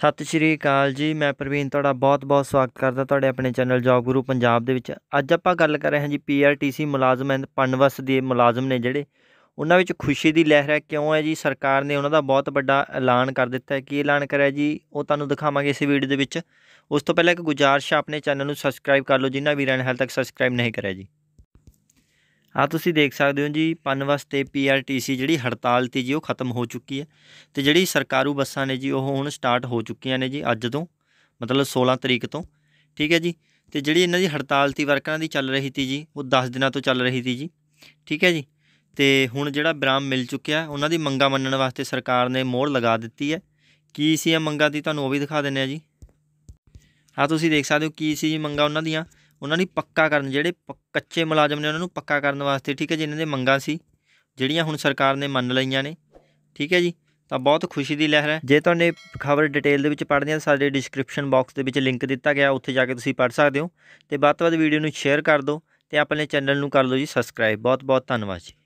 ਸਤਿ ਸ਼੍ਰੀ ਅਕਾਲ ਜੀ ਮੈਂ ਪ੍ਰਵੀਨ ਤੁਹਾਡਾ ਬਹੁਤ-ਬਹੁਤ ਸਵਾਗਤ ਕਰਦਾ ਤੁਹਾਡੇ ਆਪਣੇ ਚੈਨਲ ਜੌਬ ਗੁਰੂ ਪੰਜਾਬ ਦੇ ਵਿੱਚ ਅੱਜ ਆਪਾਂ ਗੱਲ ਕਰ ਰਹੇ ਹਾਂ ਜੀ ਪੀਆਰਟੀਸੀ ਮੁਲਾਜ਼ਮ ਐਂਡ ਪਨਵਸ ਦੇ ਮੁਲਾਜ਼ਮ ਨੇ ਜਿਹੜੇ ਉਹਨਾਂ ਵਿੱਚ ਖੁਸ਼ੀ ਦੀ ਲਹਿਰ ਹੈ ਕਿਉਂ ਹੈ ਜੀ ਸਰਕਾਰ ਨੇ ਉਹਨਾਂ ਦਾ ਬਹੁਤ ਵੱਡਾ ਐਲਾਨ ਕਰ ਦਿੱਤਾ ਹੈ ਕੀ ਐਲਾਨ ਕਰਿਆ ਜੀ ਉਹ ਤੁਹਾਨੂੰ ਦਿਖਾਵਾਂਗੇ ਇਸ ਵੀਡੀਓ ਦੇ ਵਿੱਚ ਉਸ ਤੋਂ ਪਹਿਲਾਂ ਇੱਕ ਗੁਜਾਰਸ਼ ਆਪਣੇ ਚੈਨਲ ਨੂੰ ਸਬਸਕ੍ਰਾਈਬ ਕਰ ਲਓ ਜਿਨ੍ਹਾਂ ਵੀਰਾਂ ਨੇ ਹਾਲ ਤੱਕ ਸਬਸਕ੍ਰਾਈਬ ਨਹੀਂ ਕਰਿਆ ਜੀ ਆ ਤੁਸੀਂ ਦੇਖ ਸਕਦੇ ਹੋ ਜੀ ਪੰਨ ਵਾਸਤੇ ਪੀਆਰਟੀਸੀ ਜਿਹੜੀ ਹੜਤਾਲ ਤੀ ਜੀ ਉਹ ਖਤਮ ਹੋ ਚੁੱਕੀ ਹੈ ਤੇ ਜਿਹੜੀ ਸਰਕਾਰੂ ਬੱਸਾਂ ਨੇ ਜੀ ਉਹ ਹੁਣ ਸਟਾਰਟ ਹੋ ਚੁੱਕੀਆਂ ਨੇ ਜੀ ਅੱਜ ਤੋਂ ਮਤਲਬ 16 ਤਰੀਕ ਤੋਂ ਠੀਕ ਹੈ ਜੀ ਤੇ ਜਿਹੜੀ ਇਹਨਾਂ ਦੀ ਹੜਤਾਲ ਤੀ ਵਰਕਰਾਂ ਦੀ ਚੱਲ ਰਹੀ ਤੀ ਜੀ ਉਹ 10 ਦਿਨਾਂ ਤੋਂ ਚੱਲ ਰਹੀ ਤੀ ਜੀ ਠੀਕ ਹੈ ਜੀ ਤੇ ਹੁਣ ਜਿਹੜਾ ਬਰਾਮ ਮਿਲ ਚੁੱਕਿਆ ਉਹਨਾਂ ਦੀ ਮੰਗਾਂ ਮੰਨਣ ਵਾਸਤੇ ਸਰਕਾਰ ਨੇ ਮੋਹਰ ਲਗਾ ਦਿੱਤੀ ਹੈ ਕੀ ਸੀ ਇਹ ਮੰਗਾਂ ਦੀ ਤੁਹਾਨੂੰ ਉਹ ਵੀ ਦਿਖਾ ਦਿੰਨੇ ਆ ਜੀ ਆ ਤੁਸੀਂ ਦੇਖ ਸਕਦੇ ਹੋ ਕੀ ਸੀ ਜੀ ਮੰਗਾਂ ਉਹਨਾਂ ਦੀਆਂ ਉਹਨਾਂ ਨੇ ਪੱਕਾ ਕਰਨ ਜਿਹੜੇ ਕੱਚੇ ਮੁਲਾਜ਼ਮ ਨੇ ਉਹਨਾਂ ਨੂੰ ਪੱਕਾ ਕਰਨ ਵਾਸਤੇ ਠੀਕ ਹੈ ਜੀ ਇਹਨਾਂ ਦੇ ਮੰਗਾਂ ਸੀ ਜਿਹੜੀਆਂ ਹੁਣ ਸਰਕਾਰ ਨੇ ਮੰਨ ਲਈਆਂ ਨੇ ਠੀਕ ਹੈ ਜੀ ਤਾਂ ਬਹੁਤ ਖੁਸ਼ੀ ਦੀ ਲਹਿਰ ਹੈ ਜੇ ਤੁਹਾਨੂੰ ਖਬਰ ਡਿਟੇਲ ਦੇ ਵਿੱਚ ਪੜ੍ਹਨੀ ਹੈ ਸਾਡੇ ਡਿਸਕ੍ਰਿਪਸ਼ਨ ਬਾਕਸ ਦੇ ਵਿੱਚ ਲਿੰਕ ਦਿੱਤਾ ਗਿਆ ਉੱਥੇ ਜਾ ਕੇ ਤੁਸੀਂ ਪੜ੍ਹ ਸਕਦੇ ਹੋ ਤੇ ਵੱਧ ਤੋਂ ਵੀਡੀਓ ਨੂੰ ਸ਼ੇਅਰ ਕਰ ਦਿਓ ਤੇ ਆਪਣੇ ਚੈਨਲ ਨੂੰ ਕਰ ਲਓ ਜੀ ਸਬਸਕ੍ਰਾਈਬ ਬਹੁਤ ਬਹੁਤ ਧੰਨਵਾਦ ਜੀ